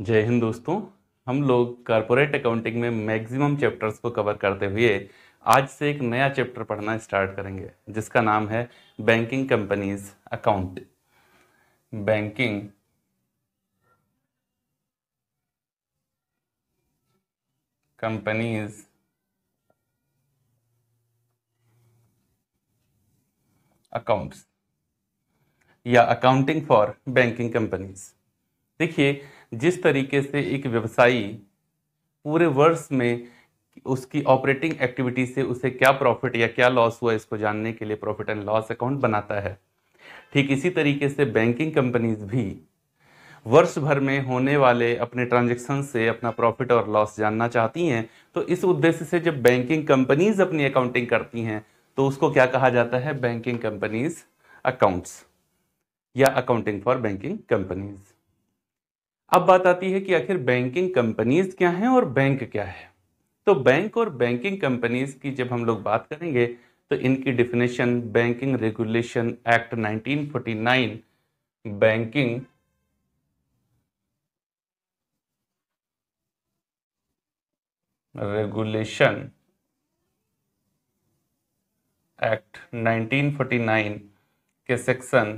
जय हिंद दोस्तों हम लोग कॉरपोरेट अकाउंटिंग में मैक्सिमम चैप्टर्स को कवर करते हुए आज से एक नया चैप्टर पढ़ना स्टार्ट करेंगे जिसका नाम है banking companies account banking companies accounts या अकाउंटिंग फॉर बैंकिंग कंपनीज देखिए जिस तरीके से एक व्यवसायी पूरे वर्ष में उसकी ऑपरेटिंग एक्टिविटी से उसे क्या प्रॉफिट या क्या लॉस हुआ इसको जानने के लिए प्रॉफिट एंड लॉस अकाउंट बनाता है ठीक इसी तरीके से बैंकिंग कंपनीज भी वर्ष भर में होने वाले अपने ट्रांजेक्शन से अपना प्रॉफिट और लॉस जानना चाहती हैं तो इस उद्देश्य से जब बैंकिंग कंपनीज अपनी अकाउंटिंग करती हैं तो उसको क्या कहा जाता है बैंकिंग कंपनीज अकाउंट्स या अकाउंटिंग फॉर बैंकिंग कंपनीज अब बात आती है कि आखिर बैंकिंग कंपनीज क्या हैं और बैंक क्या है तो बैंक और बैंकिंग कंपनीज की जब हम लोग बात करेंगे तो इनकी definition banking regulation act 1949 banking regulation act 1949 के सेक्शन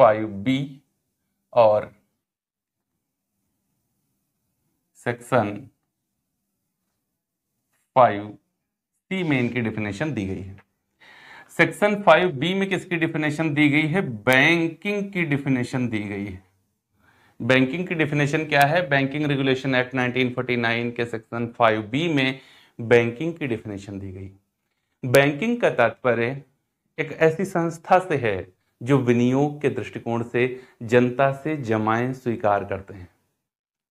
5 बी और सेक्शन फाइव सी में इनकी डेफिनेशन दी गई है सेक्शन फाइव बी में किसकी डेफिनेशन दी गई है बैंकिंग की डेफिनेशन दी गई है बैंकिंग की डेफिनेशन क्या है बैंकिंग रेगुलेशन एक्ट 1949 के सेक्शन फाइव बी में बैंकिंग की डेफिनेशन दी गई बैंकिंग का तात्पर्य एक ऐसी संस्था से है जो विनियोग के दृष्टिकोण से जनता से जमाएं स्वीकार करते हैं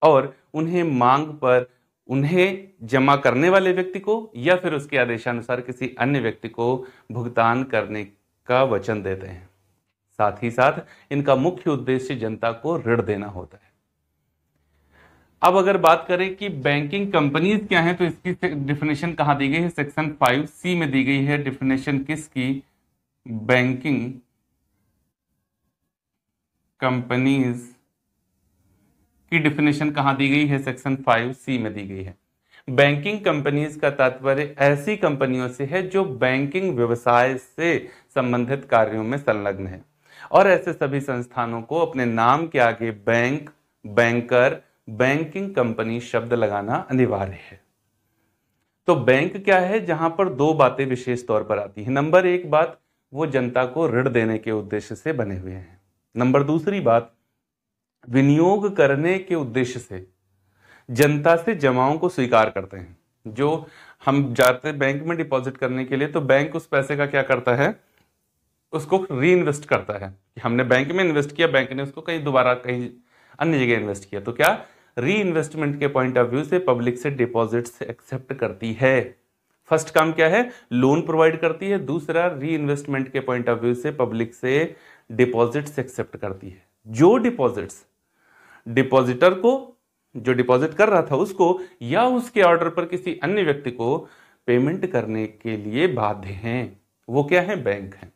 और उन्हें मांग पर उन्हें जमा करने वाले व्यक्ति को या फिर उसके आदेशानुसार किसी अन्य व्यक्ति को भुगतान करने का वचन देते हैं साथ ही साथ इनका मुख्य उद्देश्य जनता को ऋण देना होता है अब अगर बात करें कि बैंकिंग कंपनीज क्या हैं तो इसकी डिफिनेशन कहा दी गई है सेक्शन फाइव सी में दी गई है डिफिनेशन किसकी बैंकिंग कंपनीज की डिफिनेशन कहा दी गई है सेक्शन फाइव सी में दी गई है बैंकिंग कंपनीज का तात्पर्य ऐसी कंपनियों से है जो बैंकिंग व्यवसाय से संबंधित कार्यों में संलग्न है और ऐसे सभी संस्थानों को अपने नाम के आगे बैंक बैंकर बैंकिंग कंपनी शब्द लगाना अनिवार्य है तो बैंक क्या है जहां पर दो बातें विशेष तौर पर आती है नंबर एक बात वो जनता को ऋण देने के उद्देश्य से बने हुए हैं नंबर दूसरी बात विनियोग करने के उद्देश्य से जनता से जमाओं को स्वीकार करते हैं जो हम जाते बैंक में डिपॉजिट करने के लिए तो बैंक उस पैसे का क्या करता है उसको री इन्वेस्ट करता है कि हमने बैंक में इन्वेस्ट किया बैंक ने उसको कहीं दोबारा कहीं अन्य जगह इन्वेस्ट किया तो क्या री इन्वेस्टमेंट के पॉइंट ऑफ व्यू से पब्लिक से डिपॉजिट एक्सेप्ट करती है फर्स्ट काम क्या है लोन प्रोवाइड करती है दूसरा री इन्वेस्टमेंट के पॉइंट ऑफ व्यू से पब्लिक से डिपॉजिट्स एक्सेप्ट करती है जो डिपॉजिट्स डिपॉजिटर को जो डिपॉजिट कर रहा था उसको या उसके ऑर्डर पर किसी अन्य व्यक्ति को पेमेंट करने के लिए बाध्य हैं वो क्या है बैंक हैं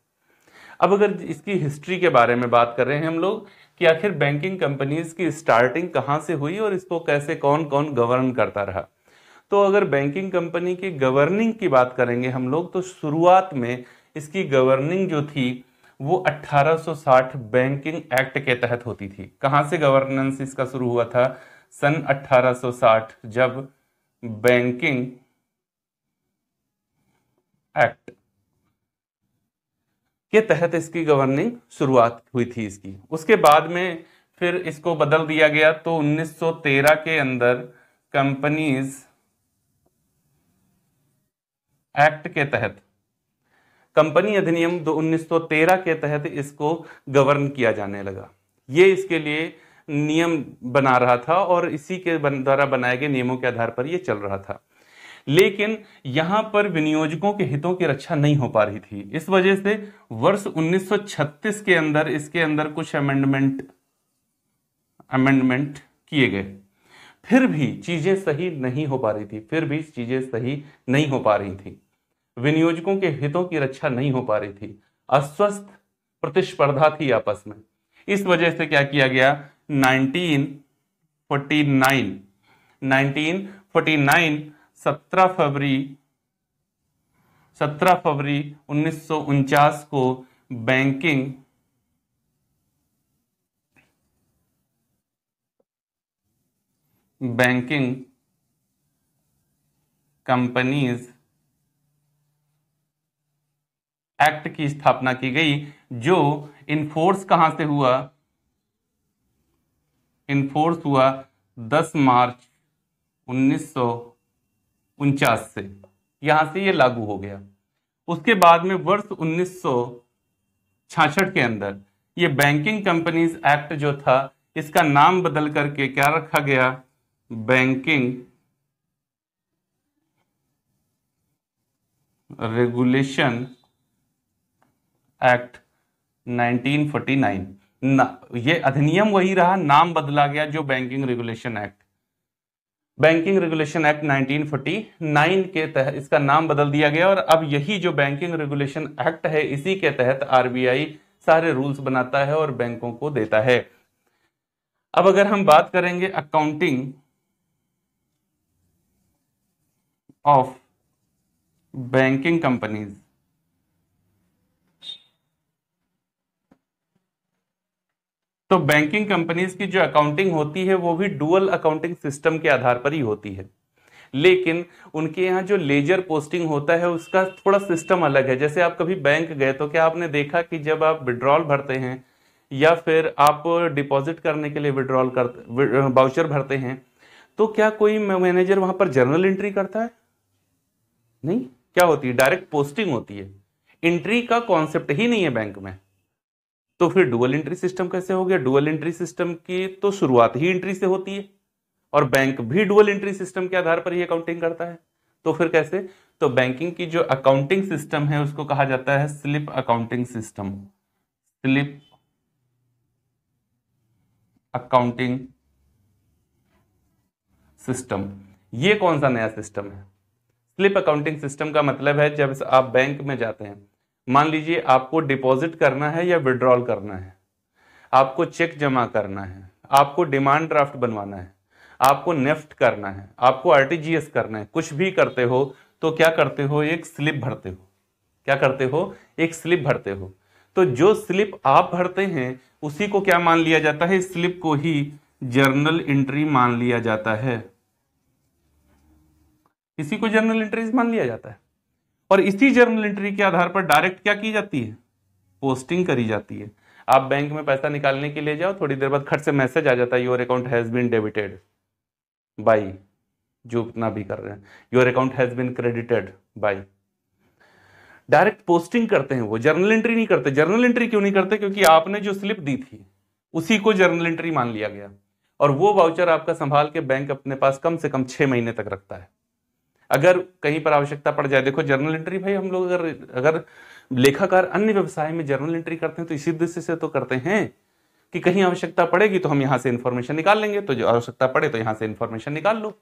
अब अगर इसकी हिस्ट्री के बारे में बात कर रहे हैं हम लोग कि आखिर बैंकिंग कंपनीज की स्टार्टिंग कहाँ से हुई और इसको कैसे कौन कौन गवर्न करता रहा तो अगर बैंकिंग कंपनी की गवर्निंग की बात करेंगे हम लोग तो शुरुआत में इसकी गवर्निंग जो थी वो 1860 बैंकिंग एक्ट के तहत होती थी कहाँ से गवर्नेंस इसका शुरू हुआ था सन 1860 जब बैंकिंग एक्ट के तहत इसकी गवर्निंग शुरुआत हुई थी इसकी उसके बाद में फिर इसको बदल दिया गया तो 1913 के अंदर कंपनीज एक्ट के तहत कंपनी अधिनियम दो तेरह के तहत इसको गवर्न किया जाने लगा ये इसके लिए नियम बना रहा था और इसी के द्वारा बनाए गए नियमों के आधार पर यह चल रहा था लेकिन यहां पर विनियोजकों के हितों की रक्षा नहीं हो पा रही थी इस वजह से वर्ष 1936 के अंदर इसके अंदर कुछ अमेंडमेंट अमेंडमेंट किए गए फिर भी चीजें सही नहीं हो पा रही थी फिर भी चीजें सही नहीं हो पा रही थी विनियोजकों के हितों की रक्षा नहीं हो पा रही थी अस्वस्थ प्रतिस्पर्धा थी आपस में इस वजह से क्या किया गया 1949 1949 सत्रह फरवरी सत्रह फरवरी उन्नीस को बैंकिंग बैंकिंग कंपनीज एक्ट की स्थापना की गई जो इन्फोर्स कहां से हुआ इन्फोर्स हुआ 10 मार्च उन्नीस से यहां से यह लागू हो गया उसके बाद में वर्ष उन्नीस के अंदर यह बैंकिंग कंपनीज एक्ट जो था इसका नाम बदल करके क्या रखा गया बैंकिंग रेगुलेशन एक्ट 1949 ना ये अधिनियम वही रहा नाम बदला गया जो banking regulation act banking regulation act 1949 के तहत इसका नाम बदल दिया गया और अब यही जो बैंकिंग रेगुलेशन एक्ट है इसी के तहत आरबीआई सारे रूल्स बनाता है और बैंकों को देता है अब अगर हम बात करेंगे अकाउंटिंग ऑफ बैंकिंग कंपनीज तो बैंकिंग कंपनीज की जो अकाउंटिंग होती है वो भी डुअल अकाउंटिंग सिस्टम के आधार पर ही होती है लेकिन उनके यहाँ जो लेजर पोस्टिंग होता है उसका थोड़ा सिस्टम अलग है जैसे आप कभी बैंक गए तो क्या आपने देखा कि जब आप विड्रॉल भरते हैं या फिर आप डिपॉजिट करने के लिए विड्रॉल कर बाउचर भरते हैं तो क्या कोई मैनेजर वहां पर जर्नल एंट्री करता है नहीं क्या होती है डायरेक्ट पोस्टिंग होती है एंट्री का कॉन्सेप्ट ही नहीं है बैंक में तो फिर डुअल एंट्री सिस्टम कैसे हो गया डुअल एंट्री सिस्टम की तो शुरुआत ही एंट्री से होती है और बैंक भी डुअल एंट्री सिस्टम के आधार पर ही अकाउंटिंग करता है तो फिर कैसे तो बैंकिंग की जो अकाउंटिंग सिस्टम है उसको कहा जाता है slip accounting system slip accounting system ये कौन सा नया सिस्टम है स्लिप अकाउंटिंग सिस्टम का मतलब है जब आप बैंक में जाते हैं मान लीजिए आपको डिपॉजिट करना है या विड्रॉल करना है आपको चेक जमा करना है आपको डिमांड ड्राफ्ट बनवाना है आपको नेफ्ट करना है आपको आरटीजीएस करना है कुछ भी करते हो तो क्या करते हो एक स्लिप भरते हो क्या करते हो एक स्लिप भरते हो तो जो स्लिप आप भरते हैं उसी को क्या मान लिया जाता है स्लिप को ही जर्नल एंट्री मान लिया जाता है इसी को जर्नल एंट्री मान लिया जाता है और इसी जर्नल एंट्री के आधार पर डायरेक्ट क्या की जाती है पोस्टिंग करी जाती है आप बैंक में पैसा निकालने के लिए जाओ थोड़ी देर बाद खट से मैसेज आ जाता है your account has been debited by जो इतना भी कर रहे हैं your account has been credited by direct posting करते हैं वो जर्नल एंट्री नहीं करते जर्नल एंट्री क्यों नहीं करते क्योंकि आपने जो स्लिप दी थी उसी को जर्नल एंट्री मान लिया गया और वो वाउचर आपका संभाल के बैंक अपने पास कम से कम छह महीने तक रखता है अगर कहीं पर आवश्यकता पड़ जाए देखो जर्नल एंट्री भाई हम लोग अगर अगर लेखाकार अन्य व्यवसाय में जर्नल एंट्री करते हैं तो इसी दृष्टि से तो करते हैं कि कहीं आवश्यकता पड़ेगी तो हम यहां से इन्फॉर्मेशन निकाल लेंगे तो जो आवश्यकता पड़े तो यहां से इंफॉर्मेशन निकाल लो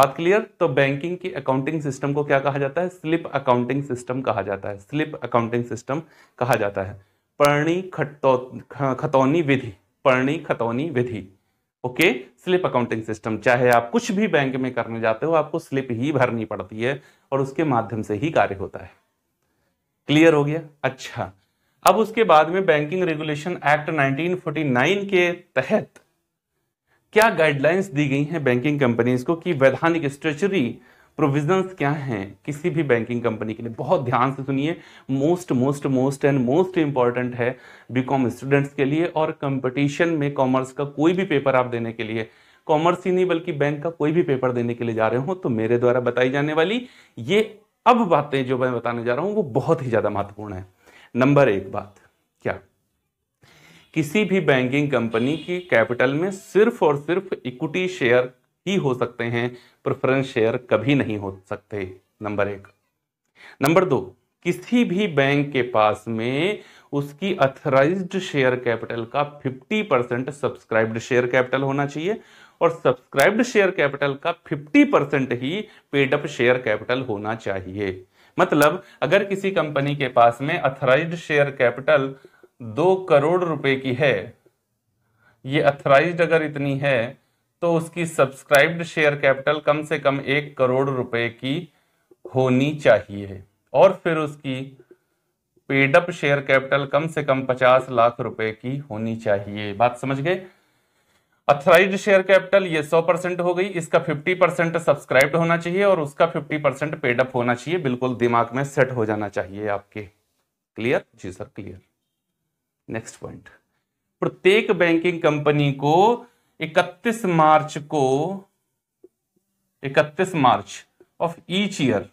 बात क्लियर तो बैंकिंग की अकाउंटिंग सिस्टम को क्या कहा जाता है स्लिप अकाउंटिंग सिस्टम कहा जाता है स्लिप अकाउंटिंग सिस्टम कहा जाता है पर्णी खतौनी विधि पर्णी खतौनी विधि ओके स्लिप अकाउंटिंग सिस्टम चाहे आप कुछ भी बैंक में करने जाते हो आपको स्लिप ही भरनी पड़ती है और उसके माध्यम से ही कार्य होता है क्लियर हो गया अच्छा अब उसके बाद में बैंकिंग रेगुलेशन एक्ट 1949 के तहत क्या गाइडलाइंस दी गई हैं बैंकिंग कंपनीज को कि वैधानिक स्ट्रेचरी प्रोविजंस क्या हैं किसी भी बैंकिंग कंपनी के लिए बहुत ध्यान से सुनिए most most most and most important है बीकॉम स्टूडेंट्स के लिए और कंपटीशन में कॉमर्स का कोई भी पेपर आप देने के लिए कॉमर्स ही नहीं बल्कि बैंक का कोई भी पेपर देने के लिए जा रहे हो तो मेरे द्वारा बताई जाने वाली ये अब बातें जो मैं बताने जा रहा हूं वो बहुत ही ज़्यादा महत्वपूर्ण है नंबर एक बात क्या किसी भी बैंकिंग कंपनी की कैपिटल में सिर्फ और सिर्फ इक्विटी शेयर ही हो सकते हैं प्रेफरेंस शेयर कभी नहीं हो सकते नंबर एक नंबर दो किसी भी बैंक के पास में उसकी अथराइज्ड शेयर कैपिटल का 50 परसेंट सब्सक्राइब्ड शेयर कैपिटल होना चाहिए और सब्सक्राइब्ड शेयर कैपिटल का 50 परसेंट ही पेडअप शेयर कैपिटल होना चाहिए मतलब अगर किसी कंपनी के पास में अथराइज्ड शेयर कैपिटल दो करोड़ रुपए की है ये अथराइज्ड अगर इतनी है तो उसकी सब्सक्राइब्ड शेयर कैपिटल कम से कम एक करोड़ रुपए की होनी चाहिए और फिर उसकी पेडअप शेयर कैपिटल कम से कम पचास लाख रुपए की होनी चाहिए बात समझ गए अथराइज शेयर कैपिटल ये सौ परसेंट हो गई इसका फिफ्टी परसेंट सब्सक्राइब होना चाहिए और उसका फिफ्टी परसेंट पेडअप होना चाहिए बिल्कुल दिमाग में सेट हो जाना चाहिए आपके क्लियर जी सर क्लियर नेक्स्ट पॉइंट प्रत्येक बैंकिंग कंपनी को इकतीस मार्च को इकतीस मार्च ऑफ ईच ईयर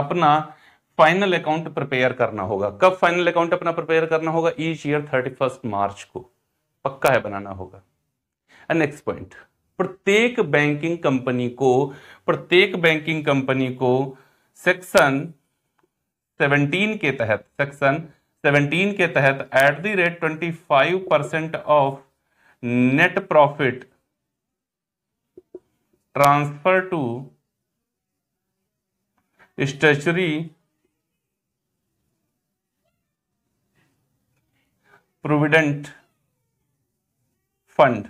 अपना फाइनल अकाउंट प्रिपेयर करना होगा कब फाइनल अकाउंट अपना प्रिपेयर करना होगा each year thirty first March को पक्का है बनाना होगा नेक्स्ट पॉइंट प्रत्येक बैंकिंग कंपनी को प्रत्येक बैंकिंग कंपनी को सेक्शन 17 के तहत सेक्शन सेवनटीन के तहत at the rate twenty five percent of net profit transfer to statutory provident fund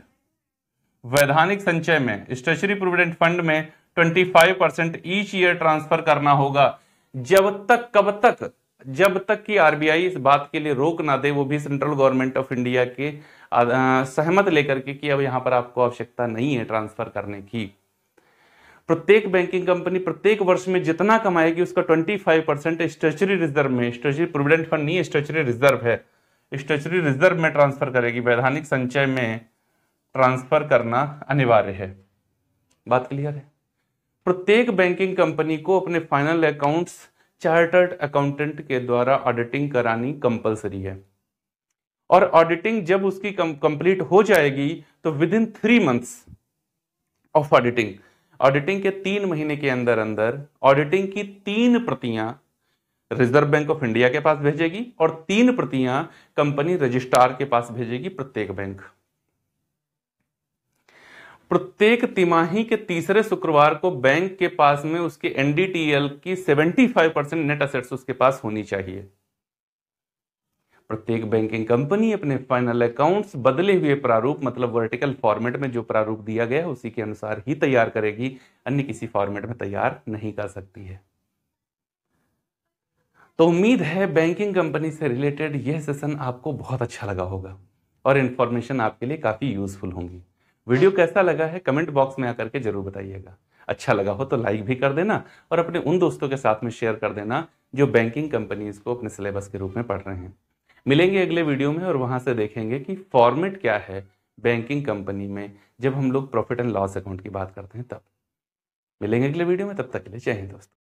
वैधानिक संचय में स्टेचरी प्रोविडेंट फंड में 25 परसेंट ईच ईयर ट्रांसफर करना होगा जब तक कब तक जब तक कि आरबीआई इस बात के लिए रोक ना दे वो भी सेंट्रल गवर्नमेंट ऑफ इंडिया के सहमत लेकर के कि अब यहां पर आपको आवश्यकता नहीं है ट्रांसफर करने की प्रत्येक बैंकिंग कंपनी प्रत्येक वर्ष में जितना कमाएगी उसका 25 परसेंट स्टेचुरी रिजर्व में स्ट्रेचरी प्रोविडेंट फंड नहीं स्टेचुरी रिजर्व है स्ट्रेचरी रिजर्व में ट्रांसफर करेगी वैधानिक संचय में ट्रांसफर करना अनिवार्य है बात क्लियर है प्रत्येक बैंकिंग कंपनी को अपने फाइनल अकाउंट्स चार्टर्ड अकाउंटेंट के द्वारा ऑडिटिंग करानी कंपलसरी है और ऑडिटिंग जब उसकी कंप्लीट हो जाएगी तो within three months of auditing auditing के तीन महीने के अंदर अंदर ऑडिटिंग की तीन प्रतियां रिजर्व बैंक ऑफ इंडिया के पास भेजेगी और तीन प्रतियां कंपनी रजिस्ट्रार के पास भेजेगी प्रत्येक बैंक प्रत्येक तिमाही के तीसरे शुक्रवार को बैंक के पास में उसके एनडीटीएल की 75 परसेंट नेट असेट्स उसके पास होनी चाहिए प्रत्येक बैंकिंग कंपनी अपने फाइनल अकाउंट्स बदले हुए प्रारूप मतलब वर्टिकल फॉर्मेट में जो प्रारूप दिया गया है उसी के अनुसार ही तैयार करेगी अन्य किसी फॉर्मेट में तैयार नहीं कर सकती है तो उम्मीद है बैंकिंग कंपनी से रिलेटेड यह सेशन आपको बहुत अच्छा लगा होगा और इन्फॉर्मेशन आपके लिए काफ़ी यूजफुल होंगी वीडियो कैसा लगा है कमेंट बॉक्स में आकर के जरूर बताइएगा अच्छा लगा हो तो लाइक भी कर देना और अपने उन दोस्तों के साथ में शेयर कर देना जो बैंकिंग कंपनीज को अपने सिलेबस के रूप में पढ़ रहे हैं मिलेंगे अगले वीडियो में और वहाँ से देखेंगे कि फॉर्मेट क्या है बैंकिंग कंपनी में जब हम लोग प्रॉफिट एंड लॉस अकाउंट की बात करते हैं तब मिलेंगे अगले वीडियो में तब तक के लिए चाहिए दोस्तों